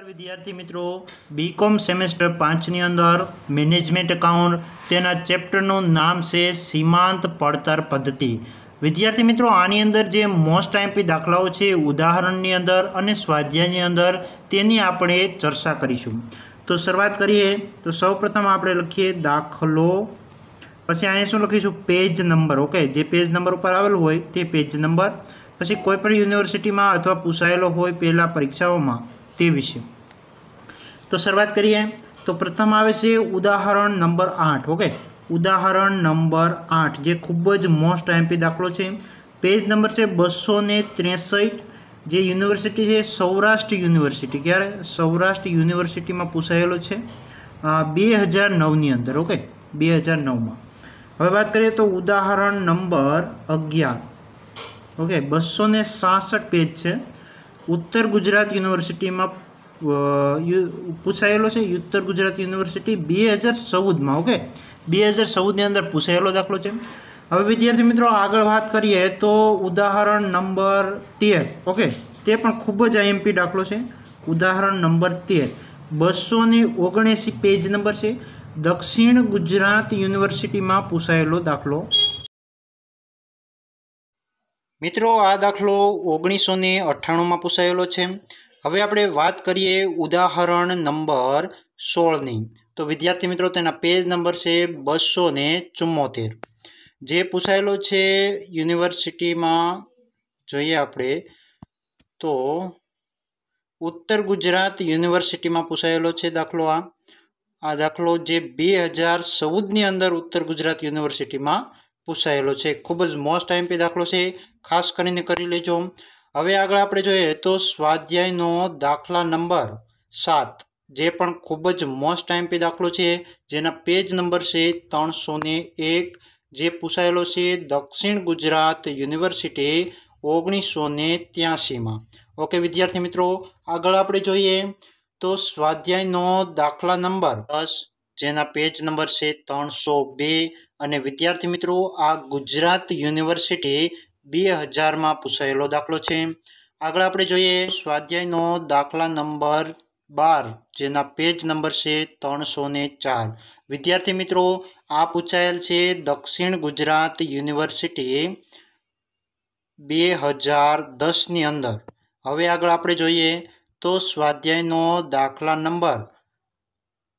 નમસ્કાર વિદ્યાર્થી મિત્રો બીકોમ સેમેસ્ટર પાંચની અંદર મેનેજમેન્ટ એકાઉન્ટ તેના ચેપ્ટરનું નામ છે સીમાંત પડતર પદ્ધતિ વિદ્યાર્થી મિત્રો આની અંદર જે મોસ્ટ આઈમ્પી દાખલાઓ છે ઉદાહરણની અંદર અને સ્વાધ્યાયની અંદર તેની આપણે ચર્ચા કરીશું તો શરૂઆત કરીએ તો સૌપ્રથમ આપણે લખીએ દાખલો પછી અહીંયા શું લખીશું પેજ નંબર ઓકે જે પેજ નંબર ઉપર આવેલો હોય તે પેજ નંબર પછી કોઈપણ યુનિવર્સિટીમાં અથવા પૂછાયેલો હોય પહેલાં પરીક્ષાઓમાં તે વિશે તો શરૂઆત કરીએ તો પ્રથમ આવે છે ઉદાહરણ નંબર આઠ ઓકે ઉદાહરણ નંબર આઠ જે ખૂબ જ મોસ્ટ આઈએમપી દાખલો છે પેજ નંબર છે બસો ને ત્રેસઠ જે યુનિવર્સિટી છે સૌરાષ્ટ્ર યુનિવર્સિટી ક્યારે સૌરાષ્ટ્ર યુનિવર્સિટીમાં પૂછાયેલો છે બે હજાર નવની અંદર ઓકે બે હજાર નવમાં હવે વાત કરીએ તો ઉદાહરણ નંબર અગિયાર ઓકે બસો ને સાસઠ પેજ છે ઉત્તર ગુજરાત યુનિવર્સિટીમાં પૂછાયેલો છે ઉત્તર ગુજરાત યુનિવર્સિટી બે હજાર ચૌદમાં ઓકે બે હજાર ચૌદની અંદર પૂછાયેલો દાખલો છે હવે વિદ્યાર્થી મિત્રો આગળ વાત કરીએ તો ઉદાહરણ નંબર તેર ઓકે તે પણ ખૂબ જ આઈએમપી દાખલો છે ઉદાહરણ નંબર તેર બસો ને ઓગણએંસી પેજ નંબર છે દક્ષિણ ગુજરાત યુનિવર્સિટીમાં પૂછાયેલો દાખલો મિત્રો આ દાખલો ઓગણીસો ને અઠ્ઠાણુંમાં પૂછાયેલો છે હવે આપણે વાત કરીએ ઉદાહરણ નંબર સોળની તો વિદ્યાર્થી મિત્રો તેના પેજ નંબર છે બસો ને ચુમ્મોતેર જે પૂછાયેલો છે યુનિવર્સિટીમાં જોઈએ આપણે તો ઉત્તર ગુજરાત યુનિવર્સિટીમાં પૂછાયેલો છે દાખલો આ આ દાખલો જે બે હજાર ચૌદની અંદર ઉત્તર ગુજરાત યુનિવર્સિટીમાં પૂછાયેલો છે ખૂબ જ મોસ્ટ ટાઈમ પે દાખલો છે ખાસ કરીને કરી લેજો હવે આગળ આપણે જોઈએ તો સ્વાધ્યાયનો દાખલા નંબર સાત જે પણ ખૂબ જ મોસ્ટ આઈમપી દાખલો છે જેના પેજ નંબર છે ત્રણસો એક જે પૂછાયેલો છે દક્ષિણ ગુજરાત યુનિવર્સિટી ઓગણીસો ને ત્યાસીમાં ઓકે વિદ્યાર્થી મિત્રો આગળ આપણે જોઈએ તો સ્વાધ્યાયનો દાખલા નંબર દસ જેના પેજ નંબર છે ત્રણસો બે અને વિદ્યાર્થી મિત્રો આ ગુજરાત યુનિવર્સિટી બે હજારમાં પૂછાયેલો દાખલો છે આગળ આપણે જોઈએ સ્વાધ્યાયનો દાખલા નંબર બાર જેના પેજ નંબર છે ત્રણસો ને ચાર વિદ્યાર્થી મિત્રો આ પૂછાયેલ છે દક્ષિણ ગુજરાત યુનિવર્સિટીએ બે હજાર દસની અંદર હવે આગળ આપણે જોઈએ તો સ્વાધ્યાયનો દાખલા નંબર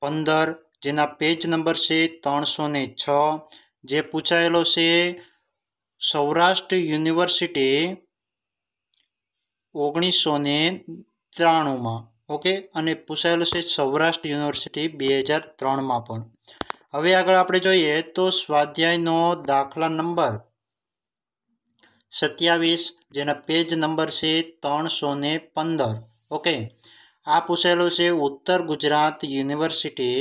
પંદર જેના પેજ નંબર છે ત્રણસો છ જે પૂછાયેલો છે સૌરાષ્ટ્ર યુનિવર્સિટી ઓગણીસો ને ત્રાણુંમાં ઓકે અને પૂછાયેલું છે સૌરાષ્ટ્ર યુનિવર્સિટી બે હજાર ત્રણમાં પણ હવે આગળ આપણે જોઈએ તો સ્વાધ્યાયનો દાખલા નંબર સત્યાવીસ જેના પેજ નંબર છે ત્રણસો ને પંદર ઓકે આ પૂછાયેલું છે ઉત્તર ગુજરાત યુનિવર્સિટી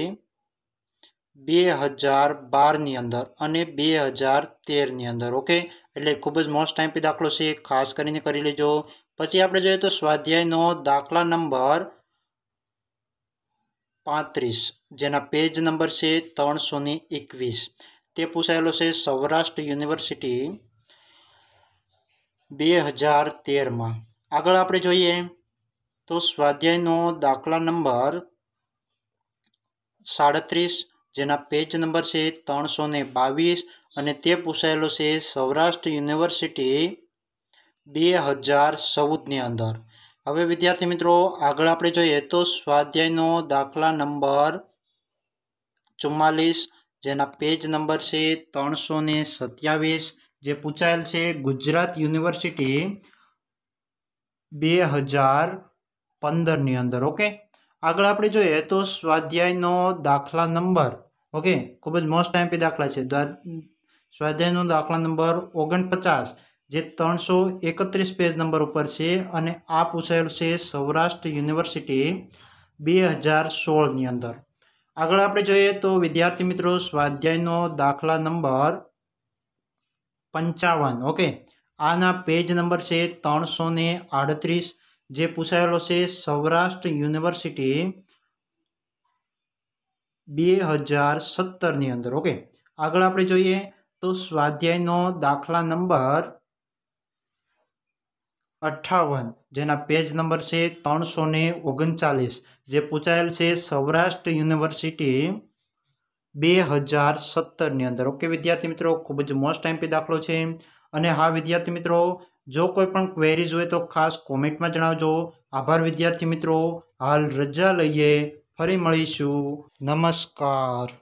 બે હજાર બારની અંદર અને બે હજાર તેરની અંદર ઓકે એટલે ખૂબ જ મોસ્ટ ટાઈમપી દાખલો છે ખાસ કરીને કરી લેજો પછી આપણે જોઈએ તો સ્વાધ્યાયનો દાખલા નંબર પાંત્રીસ જેના પેજ નંબર છે ત્રણસો એકવીસ તે પૂછાયેલો છે સૌરાષ્ટ્ર યુનિવર્સિટી બે હજાર તેરમાં આગળ આપણે જોઈએ તો સ્વાધ્યાયનો દાખલા નંબર સાડત્રીસ જેના પેજ નંબર છે ત્રણસો બાવીસ અને તે પૂછાયેલો છે સૌરાષ્ટ્ર યુનિવર્સિટી બે હજાર ચૌદની અંદર હવે વિદ્યાર્થી મિત્રો આગળ આપણે જોઈએ તો સ્વાધ્યાયનો દાખલા નંબર ચુમ્માલીસ જેના પેજ નંબર છે ત્રણસો સત્યાવીસ જે પૂછાયેલ છે ગુજરાત યુનિવર્સિટી બે હજાર પંદરની અંદર ઓકે આગળ આપણે જોઈએ તો સ્વાધ્યાયનો દાખલા નંબર ઓકે ખૂબ જ મોસ્ટ ટાઈમ દાખલા છે સ્વાધ્યાયનો દાખલા નંબર ઓગણપચાસ જે ત્રણસો એકત્રીસ પેજ નંબર ઉપર છે અને આ પૂછાયેલું છે સૌરાષ્ટ્ર યુનિવર્સિટી બે હજાર સોળની અંદર આગળ આપણે જોઈએ તો વિદ્યાર્થી મિત્રો સ્વાધ્યાયનો દાખલા નંબર પંચાવન ઓકે આના પેજ નંબર છે ત્રણસો આડત્રીસ જે પૂછાયેલો છે સૌરાષ્ટ્ર યુનિવર્સિટી બે હજાર સત્તરની અંદર ઓકે આગળ આપણે જોઈએ તો સ્વાધ્યાયનો દાખલા નંબર અઠ્ઠાવન જેના પેજ નંબર છે ત્રણસો ને ઓગણચાલીસ જે પૂછાયેલ છે સૌરાષ્ટ્ર યુનિવર્સિટી બે હજાર સત્તરની અંદર ઓકે વિદ્યાર્થી મિત્રો ખૂબ જ મોસ્ટ ટાઈમપી દાખલો છે અને હા વિદ્યાર્થી મિત્રો જો કોઈ પણ ક્વેરીઝ હોય તો ખાસ કોમેન્ટમાં જણાવજો આભાર વિદ્યાર્થી મિત્રો હાલ રજા લઈએ ફરી મળીશું નમસ્કાર